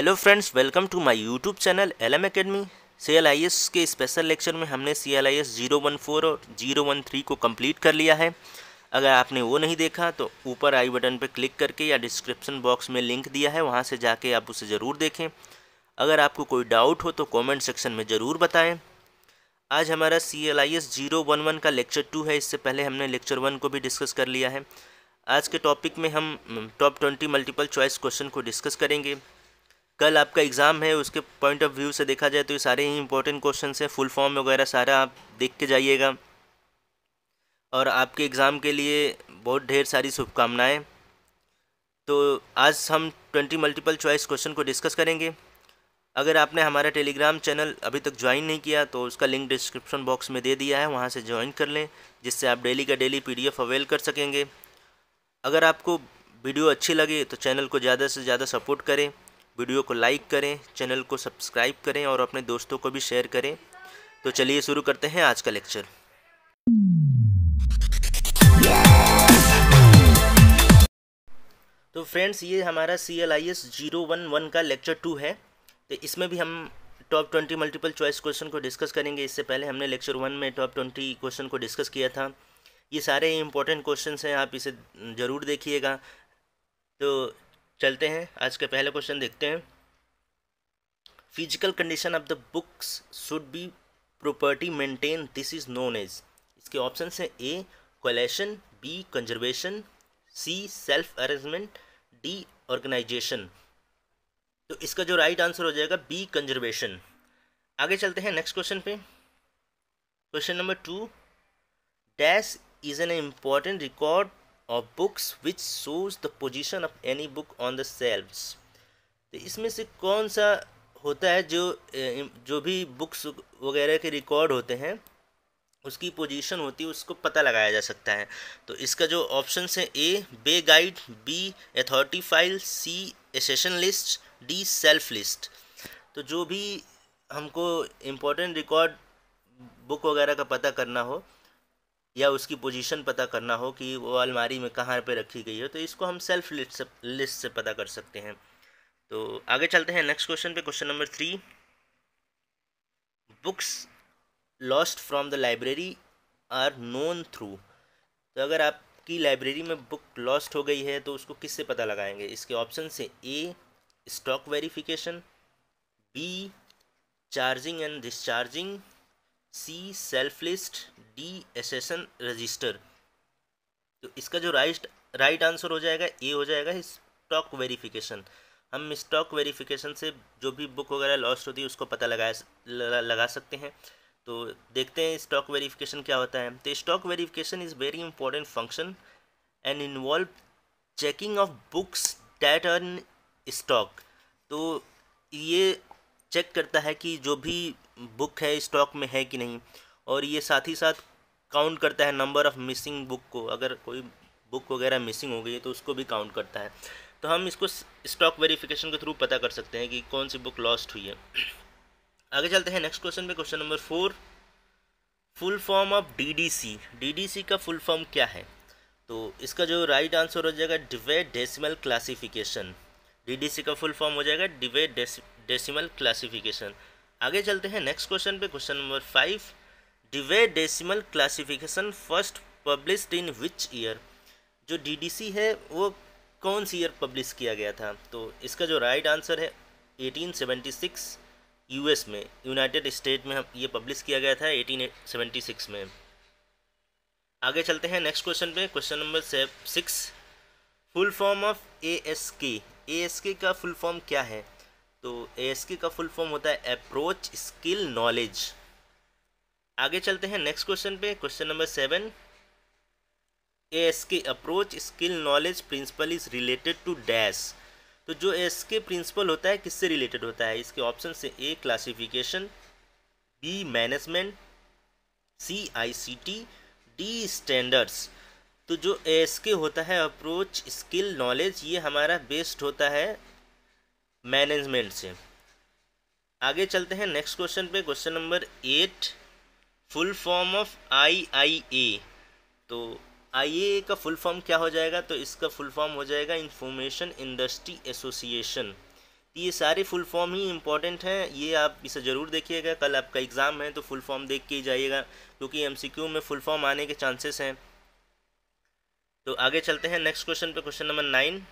hello friends welcome to my YouTube channel L M academy C L I S के special lecture में हमने C L I S zero one four और zero one three को complete कर लिया है अगर आपने वो नहीं देखा तो ऊपर आई बटन पर क्लिक करके या डिस्क्रिप्शन बॉक्स में लिंक दिया है वहाँ से जाके आप उसे ज़रूर देखें अगर आपको कोई डाउट हो तो कॉमेंट सेक्शन में ज़रूर बताएँ आज हमारा C L I S zero one one का लेक्चर टू है इससे पहले हमने लेक्चर वन को भी डिस्कस कर लिया है आज के टॉपिक में हम top twenty multiple choice question को डिस्कस करेंगे कल आपका एग्ज़ाम है उसके पॉइंट ऑफ व्यू से देखा जाए तो ये सारे ही इंपॉर्टेंट क्वेश्चन हैं फुल फॉर्म वगैरह सारा आप देख के जाइएगा और आपके एग्ज़ाम के लिए बहुत ढेर सारी शुभकामनाएँ तो आज हम ट्वेंटी मल्टीपल चॉइस क्वेश्चन को डिस्कस करेंगे अगर आपने हमारा टेलीग्राम चैनल अभी तक ज्वाइन नहीं किया तो उसका लिंक डिस्क्रिप्शन बॉक्स में दे दिया है वहाँ से ज्वाइन कर लें जिससे आप डेली का डेली पीडीएफ अवेल कर सकेंगे अगर आपको वीडियो अच्छी लगे तो चैनल को ज़्यादा से ज़्यादा सपोर्ट करें वीडियो को लाइक करें चैनल को सब्सक्राइब करें और अपने दोस्तों को भी शेयर करें तो चलिए शुरू करते हैं आज का लेक्चर तो फ्रेंड्स ये हमारा C L I S zero one one का लेक्चर टू है तो इसमें भी हम top twenty multiple choice question को डिस्कस करेंगे इससे पहले हमने लेक्चर वन में टॉप ट्वेंटी क्वेश्चन को डिस्कस किया था ये सारे इंपॉर्टेंट क्वेश्चन हैं आप इसे ज़रूर देखिएगा तो चलते हैं आज के पहले क्वेश्चन देखते हैं physical condition of the books should be property maintain this is known as इसके ऑप्शन हैं A collation B conservation C shelf arrangement D organisation तो इसका जो राइट आंसर हो जाएगा बी कंजर्वेशन आगे चलते हैं नेक्स्ट क्वेश्चन पे question number two dash is an important record of books which shows the position of any book on the shelves तो इसमें से कौन सा होता है जो जो भी बुक्स वगैरह के रिकॉर्ड होते हैं उसकी पोजीशन होती है उसको पता लगाया जा सकता है तो इसका जो ऑप्शन है A bay guide B authority file C accession list D shelf list तो जो भी हमको इम्पोर्टेंट रिकॉर्ड बुक वगैरह का पता करना हो या उसकी पोजीशन पता करना हो कि वो अलमारी में कहाँ पे रखी गई है तो इसको हम सेल्फ लिस्ट से लिस्ट से पता कर सकते हैं तो आगे चलते हैं नेक्स्ट क्वेश्चन पे question number three books lost from the library are known through तो अगर आपकी लाइब्रेरी में बुक लॉस्ट हो गई है तो उसको किससे पता लगाएंगे इसके ऑप्शन से A stock verification B charging and discharging C shelf list D accession register तो इसका जो राइट राइट आंसर हो जाएगा ए हो जाएगा स्टॉक वेरिफिकेशन हम स्टॉक वेरिफिकेशन से जो भी बुक वगैरह लॉस्ट होती है उसको पता लगा लगा सकते हैं तो देखते हैं स्टॉक वेरिफिकेशन क्या होता है तो stock verification is very important function and involve checking of books that are stock तो ये चेक करता है कि जो भी बुक है स्टॉक में है कि नहीं और ये साथ ही साथ काउंट करता है नंबर ऑफ़ मिसिंग बुक को अगर कोई बुक वगैरह मिसिंग हो गई है तो उसको भी काउंट करता है तो हम इसको स्टॉक वेरिफिकेशन के थ्रू पता कर सकते हैं कि कौन सी बुक लॉस्ट हुई है आगे चलते हैं नेक्स्ट क्वेश्चन पे question number four full form of DDC DDC का फुल फॉर्म क्या है तो इसका जो राइट आंसर हो जाएगा डिवे डेसिमल क्लासिफिकेशन डीडीसी का फुल फॉर्म हो जाएगा डिवे डेसिमल क्लासिफिकेशन आगे चलते हैं नेक्स्ट क्वेश्चन पे question number five Dewey decimal classification first published in which year जो डी है वो कौन सी ईयर पब्लिश किया गया था तो इसका जो राइट right आंसर है 1876 यूएस में यूनाइटेड स्टेट में हम ये पब्लिश किया गया था 1876 में आगे चलते हैं नेक्स्ट क्वेश्चन पे question number six full form of A S K A S के का फुल फॉर्म क्या है तो ए का फुल फॉर्म होता है अप्रोच स्किल नॉलेज आगे चलते हैं नेक्स्ट क्वेश्चन पे question number seven A S K approach skill knowledge principle is related to dash तो जो एस के प्रिंसिपल होता है किससे रिलेटेड होता है इसके ऑप्शन से A classification B management C I C T D standards तो जो एस के होता है अप्रोच स्किल नॉलेज ये हमारा बेस्ड होता है मैनेजमेंट से आगे चलते हैं नेक्स्ट क्वेश्चन पे question number eight full form of I I A तो आई ए का फुल फॉर्म क्या हो जाएगा तो इसका फुल फॉर्म हो जाएगा इंफॉर्मेशन इंडस्ट्री एसोसिएशन ये सारे फुल फॉर्म ही इंपॉर्टेंट हैं ये आप इसे ज़रूर देखिएगा कल आपका एग्ज़ाम है तो फुल फॉर्म देख के ही जाइएगा क्योंकि एमसीक्यू में फुल फॉर्म आने के चांसेस हैं तो आगे चलते हैं नेक्स्ट क्वेश्चन पे question number nine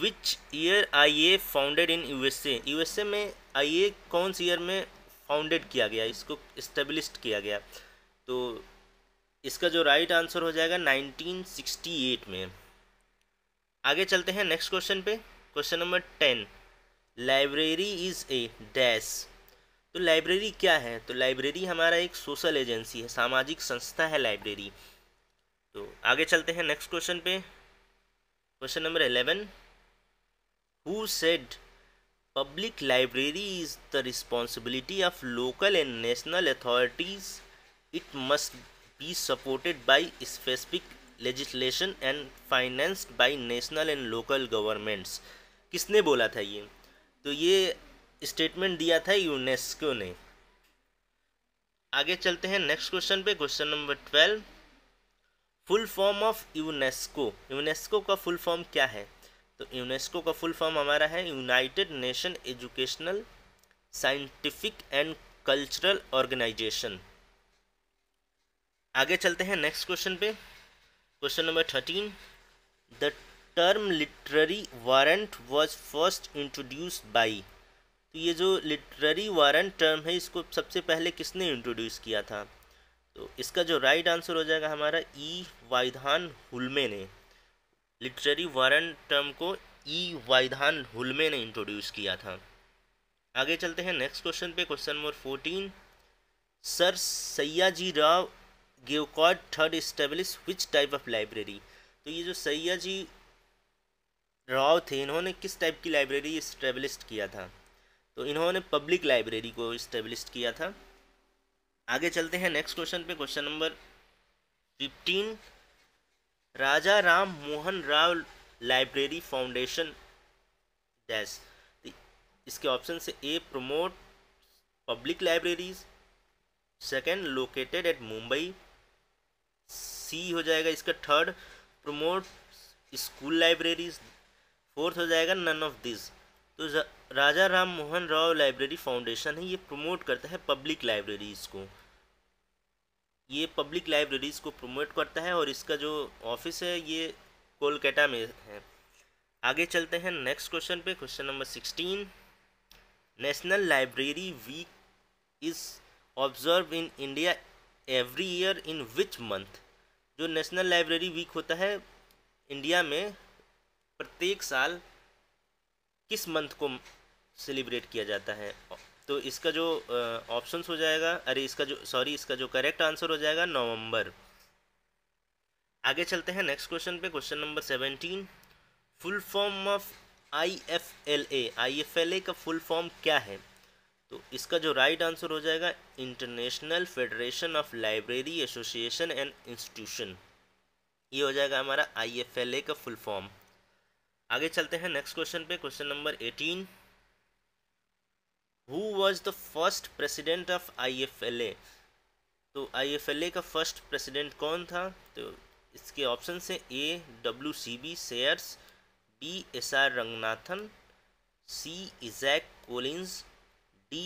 which year I A founded in U S S A में आई ए कौन सी ईयर में फाउंडेड किया गया इसको इस्टेब्लिश किया गया तो इसका जो राइट आंसर हो जाएगा 1968 में आगे चलते हैं नेक्स्ट क्वेश्चन पे question number ten library is a dash तो लाइब्रेरी क्या है तो लाइब्रेरी हमारा एक सोशल एजेंसी है सामाजिक संस्था है लाइब्रेरी तो आगे चलते हैं नेक्स्ट क्वेश्चन पे question number eleven who said public library is the responsibility of local and national authorities it must be supported by specific legislation and financed by national and local governments किसने बोला था ये तो ये statement दिया था UNESCO ने आगे चलते हैं नेक्स्ट क्वेश्चन पे question number twelve full form of UNESCO UNESCO का फुल फॉर्म क्या है तो यूनेस्को का फुल फॉर्म हमारा है United Nation Educational Scientific and Cultural Organisation आगे चलते हैं नेक्स्ट क्वेश्चन पे question number thirteen the term literary warrant was first introduce by तो ये जो लिटररी वारंट टर्म है इसको सबसे पहले किसने इंट्रोड्यूस किया था तो इसका जो राइट आंसर हो जाएगा हमारा ई वाइधान हुलमे ने लिटरेरी वारन टर्म को ई वाइधान हुलमे ने इंट्रोड्यूस किया था आगे चलते हैं नेक्स्ट क्वेश्चन पे question number fourteen sir Sayaji Rao Gaekwad third establish which type of library तो ये जो सयाजी राव थे इन्होंने किस टाइप की लाइब्रेरी इस्टेब्लिश किया था तो इन्होंने पब्लिक लाइब्रेरी को इस्टेब्लिश किया था आगे चलते हैं नेक्स्ट क्वेश्चन पे question number fifteen Raja Ram Mohan Rao library foundation dash इसके ऑप्शन से A promote public libraries second located at Mumbai C हो जाएगा इसका third promote school libraries fourth हो जाएगा नन ऑफ दिस तो राजा राम मोहन राव लाइब्रेरी फाउंडेशन है ये प्रमोट करता है पब्लिक लाइब्रेरीज़ को ये पब्लिक लाइब्रेरीज़ को प्रमोट करता है और इसका जो ऑफिस है ये कोलकाता में है आगे चलते हैं नेक्स्ट क्वेश्चन पे question number sixteen national library week is observe in India every year in which month जो नेशनल लाइब्रेरी वीक होता है इंडिया में प्रत्येक साल किस मंथ को सेलिब्रेट किया जाता है तो इसका जो ऑप्शंस हो जाएगा अरे इसका जो सॉरी इसका जो करेक्ट आंसर हो जाएगा नवंबर आगे चलते हैं नेक्स्ट क्वेश्चन पे question number seventeen full form of I F L A I F L A का फुल फॉर्म क्या है तो इसका जो राइट right आंसर हो जाएगा International Federation of Library Association and Institution ये हो जाएगा हमारा आई एफ एल ए का फुल फॉर्म आगे चलते हैं नेक्स्ट क्वेश्चन पे question number eighteen who was the first president of I F L A तो आई एफ एल ए का फर्स्ट प्रेसिडेंट कौन था तो इसके ऑप्शन है A W C B Sayers B S R Ranganathan C Isaac Collins D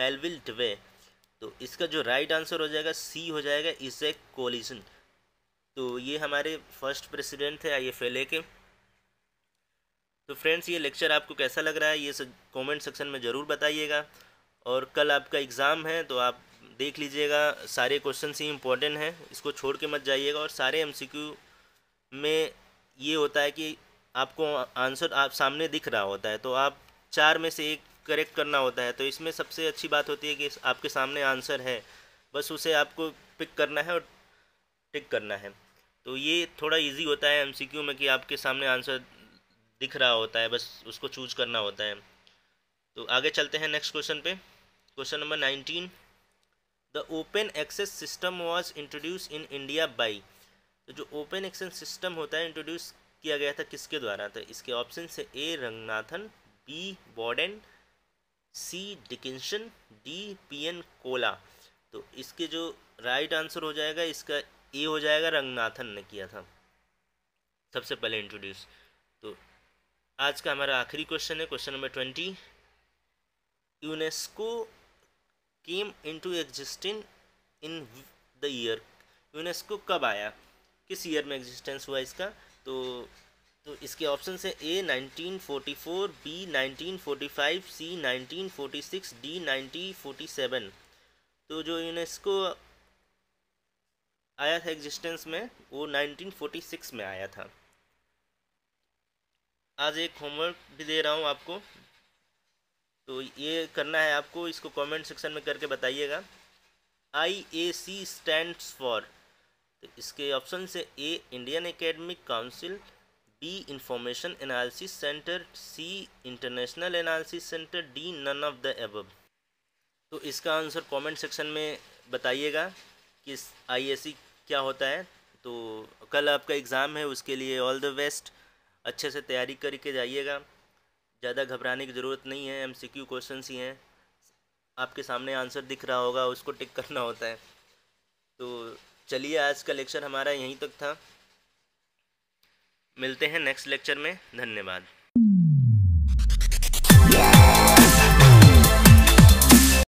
Melvil Dewey तो इसका जो राइट आंसर हो जाएगा सी हो जाएगा इजैक कोलिजन तो ये हमारे फर्स्ट प्रेसिडेंट थे आई एफ एल ए के तो फ्रेंड्स ये लेक्चर आपको कैसा लग रहा है ये कमेंट सेक्शन में ज़रूर बताइएगा और कल आपका एग्ज़ाम है तो आप देख लीजिएगा सारे क्वेश्चन ही इम्पोर्टेंट हैं इसको छोड़ के मत जाइएगा और सारे एम में ये होता है कि आपको आंसर आप सामने दिख रहा होता है तो आप चार में से एक करेक्ट करना होता है तो इसमें सबसे अच्छी बात होती है कि आपके सामने आंसर है बस उसे आपको पिक करना है और टिक करना है तो ये थोड़ा इजी होता है एमसीक्यू में कि आपके सामने आंसर दिख रहा होता है बस उसको चूज करना होता है तो आगे चलते हैं नेक्स्ट क्वेश्चन पे question number nineteen the open access system was introduce in India by तो जो ओपन एक्सेस सिस्टम होता है इंट्रोड्यूस किया गया था किसके द्वारा तो इसके ऑप्शन से A Ranganathan B Borden C Dickinson D P N Kaula तो इसके जो राइट आंसर हो जाएगा इसका ए हो जाएगा रंगनाथन ने किया था सबसे पहले इंट्रोड्यूस तो आज का हमारा आखिरी क्वेश्चन है question number twenty UNESCO came into existing in the year UNESCO कब आया किस ईयर में एग्जिस्टेंस हुआ इसका तो तो इसके ऑप्शन है A nineteen forty four B nineteen five C nineteen six D forty seven तो जो यूनेस्को आया था एग्जिस्टेंस में वो नाइनटीन फोर्टी सिक्स में आया था आज एक होमवर्क भी दे रहा हूँ आपको तो ये करना है आपको इसको कमेंट सेक्शन में करके बताइएगा आई ए सी स्टैंड फॉर तो इसके ऑप्शन से A Indian academic council B information analysis centre C international analysis centre D none of the एब तो इसका आंसर कमेंट सेक्शन में बताइएगा कि आई क्या होता है तो कल आपका एग्ज़ाम है उसके लिए ऑल द बेस्ट अच्छे से तैयारी करके जाइएगा ज़्यादा घबराने की ज़रूरत नहीं है एम सी क्यू क्वेश्चन ही हैं आपके सामने आंसर दिख रहा होगा उसको टिक करना होता है तो चलिए आज का लेक्चर हमारा यहीं तक था मिलते हैं नेक्स्ट लेक्चर में धन्यवाद